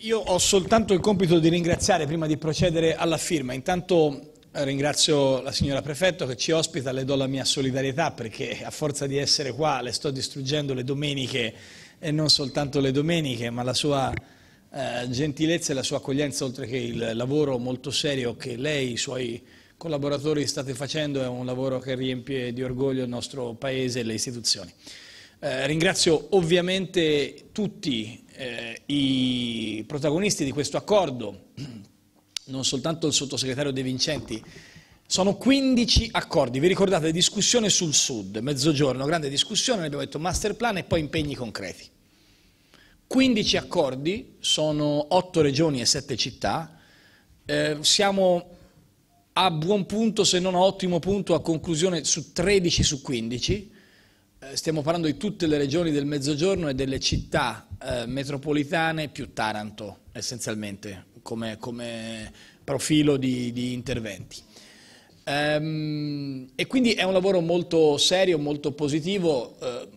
Io ho soltanto il compito di ringraziare prima di procedere alla firma. Intanto eh, ringrazio la signora prefetto che ci ospita, le do la mia solidarietà perché a forza di essere qua le sto distruggendo le domeniche e non soltanto le domeniche, ma la sua eh, gentilezza e la sua accoglienza oltre che il lavoro molto serio che lei e i suoi collaboratori state facendo è un lavoro che riempie di orgoglio il nostro paese e le istituzioni. Eh, ringrazio ovviamente tutti eh, i protagonisti di questo accordo, non soltanto il sottosegretario De Vincenti, sono 15 accordi, vi ricordate, discussione sul Sud, mezzogiorno, grande discussione, abbiamo detto master plan e poi impegni concreti. 15 accordi, sono 8 regioni e 7 città, eh, siamo a buon punto se non a ottimo punto a conclusione su 13 su 15, eh, stiamo parlando di tutte le regioni del Mezzogiorno e delle città eh, metropolitane più Taranto, essenzialmente, come, come profilo di, di interventi. Ehm, e quindi è un lavoro molto serio, molto positivo. Eh,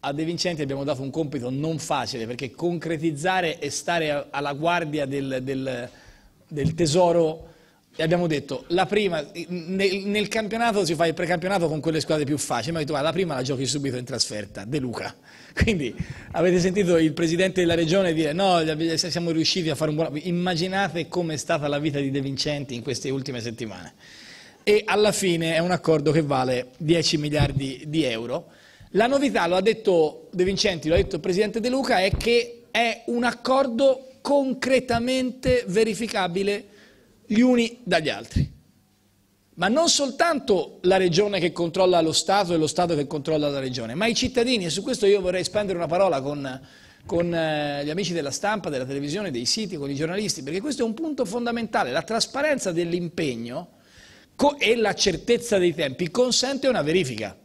a De Vincenti abbiamo dato un compito non facile, perché concretizzare e stare alla guardia del, del, del tesoro e abbiamo detto, la prima, nel, nel, campionato si fa il precampionato con quelle squadre più facili, ma la prima la giochi subito in trasferta, De Luca. Quindi avete sentito il presidente della regione dire no, siamo riusciti a fare un buon... Immaginate com'è stata la vita di De Vincenti in queste ultime settimane. E alla fine è un accordo che vale 10 miliardi di euro. La novità, lo ha detto De Vincenti, lo ha detto il presidente De Luca, è che è un accordo concretamente verificabile gli uni dagli altri. Ma non soltanto la regione che controlla lo Stato e lo Stato che controlla la regione, ma i cittadini. E su questo io vorrei spendere una parola con, con eh, gli amici della stampa, della televisione, dei siti, con i giornalisti, perché questo è un punto fondamentale. La trasparenza dell'impegno e la certezza dei tempi consente una verifica.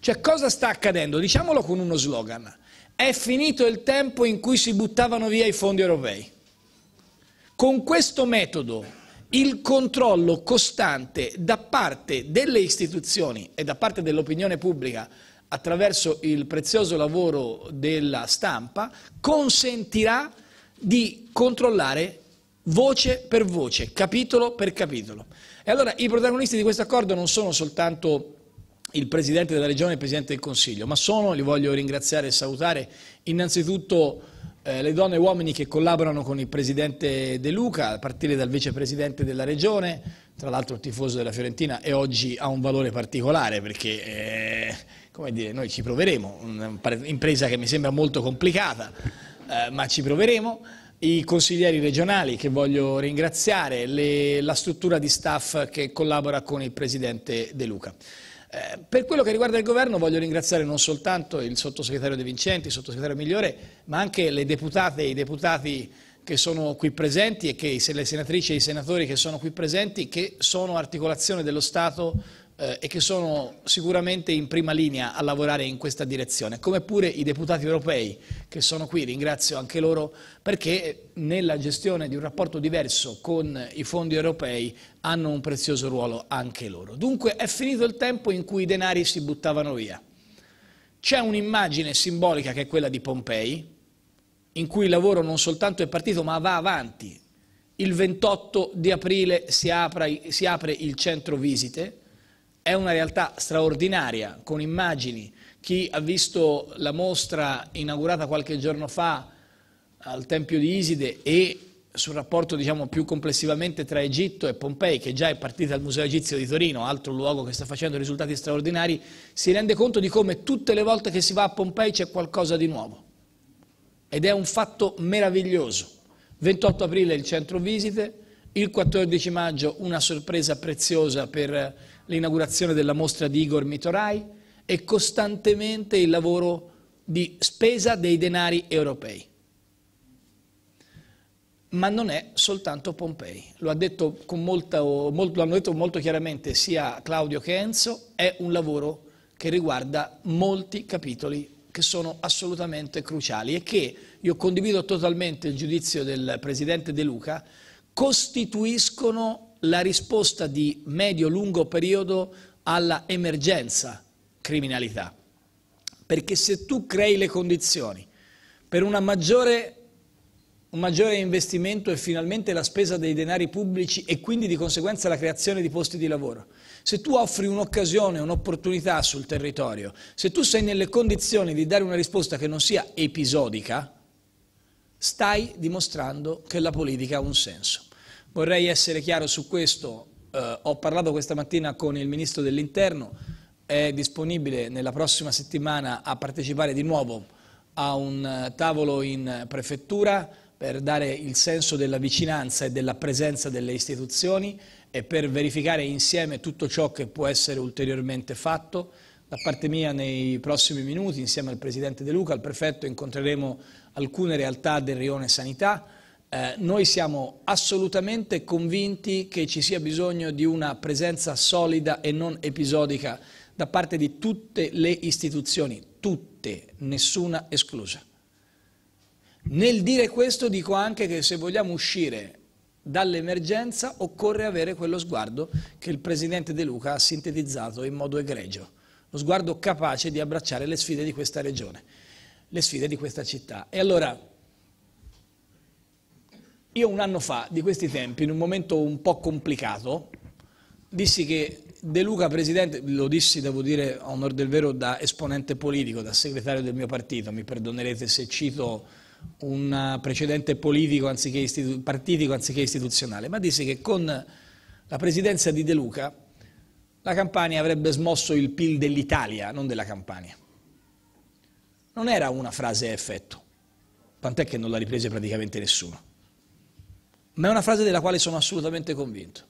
Cioè cosa sta accadendo? Diciamolo con uno slogan. È finito il tempo in cui si buttavano via i fondi europei. Con questo metodo il controllo costante da parte delle istituzioni e da parte dell'opinione pubblica attraverso il prezioso lavoro della stampa consentirà di controllare voce per voce, capitolo per capitolo. E allora i protagonisti di questo accordo non sono soltanto il Presidente della Regione e il Presidente del Consiglio, ma sono, li voglio ringraziare e salutare, innanzitutto eh, le donne e uomini che collaborano con il presidente De Luca, a partire dal vicepresidente della regione, tra l'altro il tifoso della Fiorentina e oggi ha un valore particolare perché eh, come dire, noi ci proveremo, un'impresa che mi sembra molto complicata, eh, ma ci proveremo i consiglieri regionali che voglio ringraziare, le, la struttura di staff che collabora con il Presidente De Luca. Eh, per quello che riguarda il governo voglio ringraziare non soltanto il sottosegretario De Vincenti, il sottosegretario Migliore, ma anche le deputate e i deputati che sono qui presenti e che, le senatrici e i senatori che sono qui presenti, che sono articolazione dello Stato eh, e che sono sicuramente in prima linea a lavorare in questa direzione, come pure i deputati europei che sono qui, ringrazio anche loro perché nella gestione di un rapporto diverso con i fondi europei hanno un prezioso ruolo anche loro. Dunque è finito il tempo in cui i denari si buttavano via. C'è un'immagine simbolica che è quella di Pompei, in cui il lavoro non soltanto è partito ma va avanti. Il 28 di aprile si apre, si apre il centro visite, è una realtà straordinaria, con immagini. Chi ha visto la mostra inaugurata qualche giorno fa al Tempio di Iside e sul rapporto diciamo, più complessivamente tra Egitto e Pompei, che già è partita al Museo Egizio di Torino, altro luogo che sta facendo risultati straordinari, si rende conto di come tutte le volte che si va a Pompei c'è qualcosa di nuovo. Ed è un fatto meraviglioso. 28 aprile il centro visite, il 14 maggio una sorpresa preziosa per l'inaugurazione della mostra di Igor Mitorai e costantemente il lavoro di spesa dei denari europei. Ma non è soltanto Pompei, lo, ha detto molta, molto, lo hanno detto molto chiaramente sia Claudio che Enzo, è un lavoro che riguarda molti capitoli che sono assolutamente cruciali e che, io condivido totalmente il giudizio del Presidente De Luca, costituiscono la risposta di medio-lungo periodo alla emergenza criminalità. Perché se tu crei le condizioni per maggiore, un maggiore investimento e finalmente la spesa dei denari pubblici e quindi di conseguenza la creazione di posti di lavoro, se tu offri un'occasione, un'opportunità sul territorio, se tu sei nelle condizioni di dare una risposta che non sia episodica, stai dimostrando che la politica ha un senso. Vorrei essere chiaro su questo. Eh, ho parlato questa mattina con il Ministro dell'Interno, è disponibile nella prossima settimana a partecipare di nuovo a un eh, tavolo in prefettura per dare il senso della vicinanza e della presenza delle istituzioni e per verificare insieme tutto ciò che può essere ulteriormente fatto. Da parte mia nei prossimi minuti, insieme al Presidente De Luca, al Prefetto, incontreremo alcune realtà del rione sanità, eh, noi siamo assolutamente convinti che ci sia bisogno di una presenza solida e non episodica da parte di tutte le istituzioni, tutte, nessuna esclusa. Nel dire questo dico anche che se vogliamo uscire dall'emergenza occorre avere quello sguardo che il Presidente De Luca ha sintetizzato in modo egregio, lo sguardo capace di abbracciare le sfide di questa regione, le sfide di questa città. E allora io un anno fa, di questi tempi, in un momento un po' complicato, dissi che De Luca presidente, lo dissi devo dire a onor del vero da esponente politico, da segretario del mio partito, mi perdonerete se cito un precedente politico anziché istitu- partitico anziché istituzionale, ma dissi che con la presidenza di De Luca la Campania avrebbe smosso il PIL dell'Italia, non della Campania. Non era una frase a effetto, tant'è che non la riprese praticamente nessuno ma è una frase della quale sono assolutamente convinto,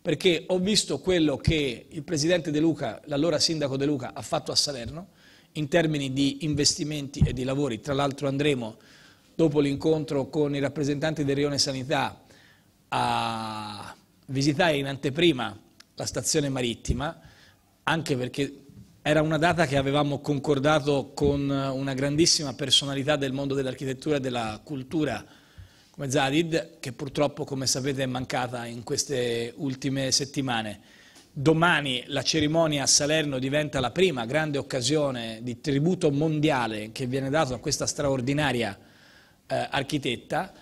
perché ho visto quello che il presidente De Luca, l'allora sindaco De Luca, ha fatto a Salerno in termini di investimenti e di lavori. Tra l'altro andremo, dopo l'incontro con i rappresentanti del Rione Sanità, a visitare in anteprima la stazione marittima, anche perché era una data che avevamo concordato con una grandissima personalità del mondo dell'architettura e della cultura come Zarid, che purtroppo, come sapete, è mancata in queste ultime settimane. Domani la cerimonia a Salerno diventa la prima grande occasione di tributo mondiale che viene dato a questa straordinaria eh, architetta,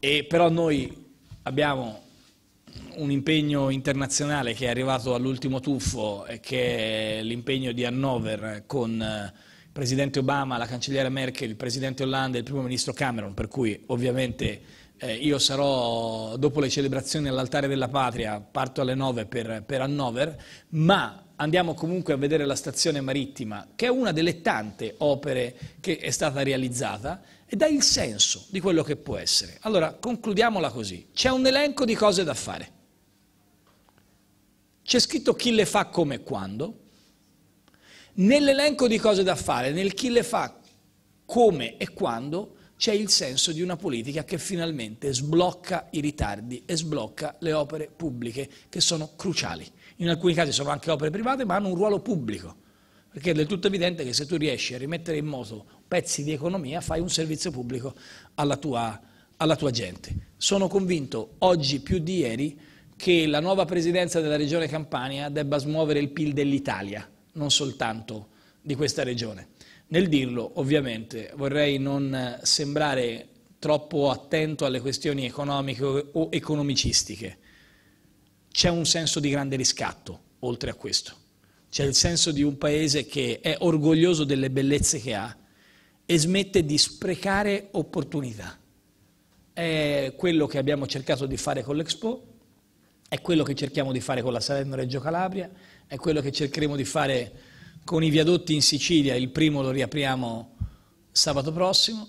e però noi abbiamo un impegno internazionale che è arrivato all'ultimo tuffo, che è l'impegno di Hannover con eh, presidente Obama, la cancelliera Merkel, il presidente Hollande e il primo ministro Cameron, per cui ovviamente eh, io sarò dopo le celebrazioni all'altare della patria, parto alle nove per, per Hannover, ma andiamo comunque a vedere la stazione marittima, che è una delle tante opere che è stata realizzata e dà il senso di quello che può essere. Allora, concludiamola così. C'è un elenco di cose da fare. C'è scritto chi le fa come e quando, Nell'elenco di cose da fare, nel chi le fa, come e quando, c'è il senso di una politica che finalmente sblocca i ritardi e sblocca le opere pubbliche che sono cruciali. In alcuni casi sono anche opere private, ma hanno un ruolo pubblico, perché è del tutto evidente che se tu riesci a rimettere in moto pezzi di economia, fai un servizio pubblico alla tua, alla tua gente. Sono convinto oggi più di ieri che la nuova presidenza della Regione Campania debba smuovere il PIL dell'Italia non soltanto di questa regione. Nel dirlo, ovviamente, vorrei non sembrare troppo attento alle questioni economiche o economicistiche. C'è un senso di grande riscatto, oltre a questo. C'è il senso di un paese che è orgoglioso delle bellezze che ha e smette di sprecare opportunità. È quello che abbiamo cercato di fare con l'Expo, è quello che cerchiamo di fare con la Salerno-Reggio Calabria, è quello che cercheremo di fare con i viadotti in Sicilia, il primo lo riapriamo sabato prossimo,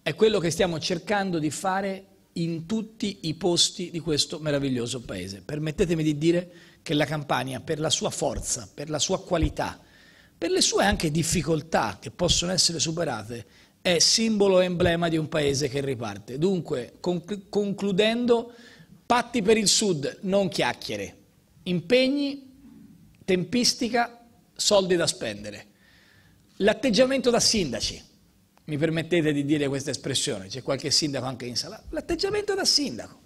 è quello che stiamo cercando di fare in tutti i posti di questo meraviglioso paese. Permettetemi di dire che la Campania, per la sua forza, per la sua qualità, per le sue anche difficoltà che possono essere superate, è simbolo e emblema di un paese che riparte. Dunque, concludendo, Patti per il Sud, non chiacchiere. Impegni, tempistica, soldi da spendere. L'atteggiamento da sindaci, mi permettete di dire questa espressione, c'è qualche sindaco anche in sala, l'atteggiamento da sindaco.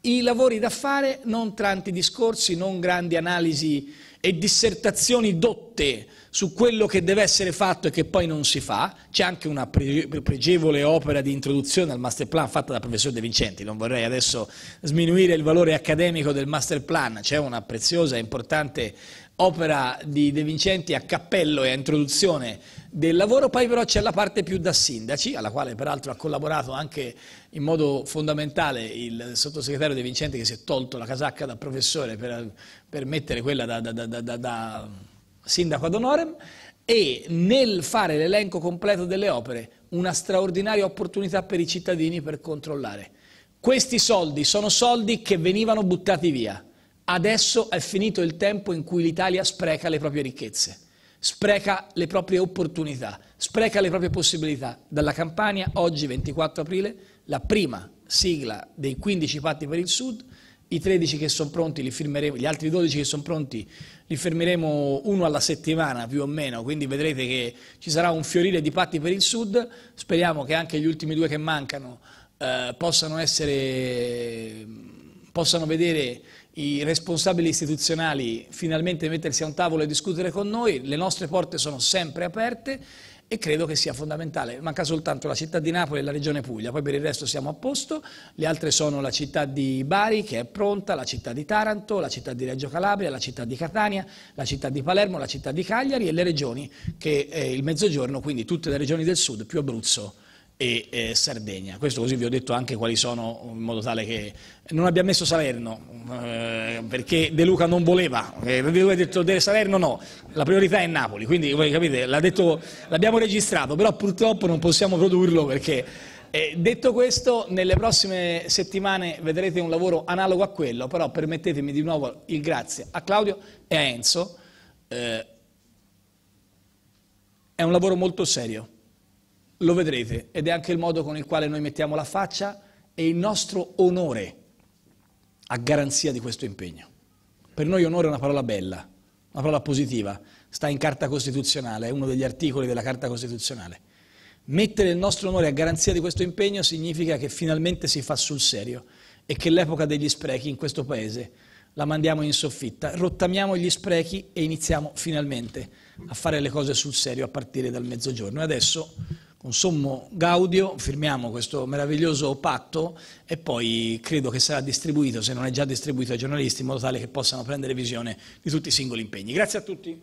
I lavori da fare, non tanti discorsi, non grandi analisi e dissertazioni dotte su quello che deve essere fatto e che poi non si fa. C'è anche una pregevole opera di introduzione al master plan fatta dal professor De Vincenti, non vorrei adesso sminuire il valore accademico del master plan, c'è una preziosa e importante opera di De Vincenti a cappello e a introduzione del lavoro, poi però c'è la parte più da sindaci, alla quale peraltro ha collaborato anche in modo fondamentale il sottosegretario De Vincenti che si è tolto la casacca da professore per, per mettere quella da, da, da, da sindaco ad onorem, e nel fare l'elenco completo delle opere una straordinaria opportunità per i cittadini per controllare. Questi soldi sono soldi che venivano buttati via Adesso è finito il tempo in cui l'Italia spreca le proprie ricchezze, spreca le proprie opportunità, spreca le proprie possibilità. Dalla Campania, oggi 24 aprile, la prima sigla dei 15 patti per il Sud, i 13 che sono pronti li firmeremo, gli altri 12 che sono pronti li fermeremo uno alla settimana più o meno, quindi vedrete che ci sarà un fiorire di patti per il Sud, speriamo che anche gli ultimi due che mancano eh, possano, essere, possano vedere i responsabili istituzionali finalmente mettersi a un tavolo e discutere con noi, le nostre porte sono sempre aperte e credo che sia fondamentale. Manca soltanto la città di Napoli e la regione Puglia, poi per il resto siamo a posto, le altre sono la città di Bari che è pronta, la città di Taranto, la città di Reggio Calabria, la città di Catania, la città di Palermo, la città di Cagliari e le regioni che il mezzogiorno, quindi tutte le regioni del sud più Abruzzo e eh, Sardegna. Questo così vi ho detto anche quali sono, in modo tale che non abbia messo Salerno, eh, perché De Luca non voleva, eh, De Luca ha detto De Salerno no, la priorità è Napoli, quindi voi capite, l'abbiamo registrato, però purtroppo non possiamo produrlo perché... Eh, detto questo, nelle prossime settimane vedrete un lavoro analogo a quello, però permettetemi di nuovo il grazie a Claudio e a Enzo. Eh, è un lavoro molto serio lo vedrete ed è anche il modo con il quale noi mettiamo la faccia e il nostro onore a garanzia di questo impegno. Per noi onore è una parola bella, una parola positiva, sta in carta costituzionale, è uno degli articoli della carta costituzionale. Mettere il nostro onore a garanzia di questo impegno significa che finalmente si fa sul serio e che l'epoca degli sprechi in questo paese la mandiamo in soffitta, rottamiamo gli sprechi e iniziamo finalmente a fare le cose sul serio a partire dal mezzogiorno. E adesso con sommo gaudio firmiamo questo meraviglioso patto e poi credo che sarà distribuito, se non è già distribuito ai giornalisti, in modo tale che possano prendere visione di tutti i singoli impegni. Grazie a tutti.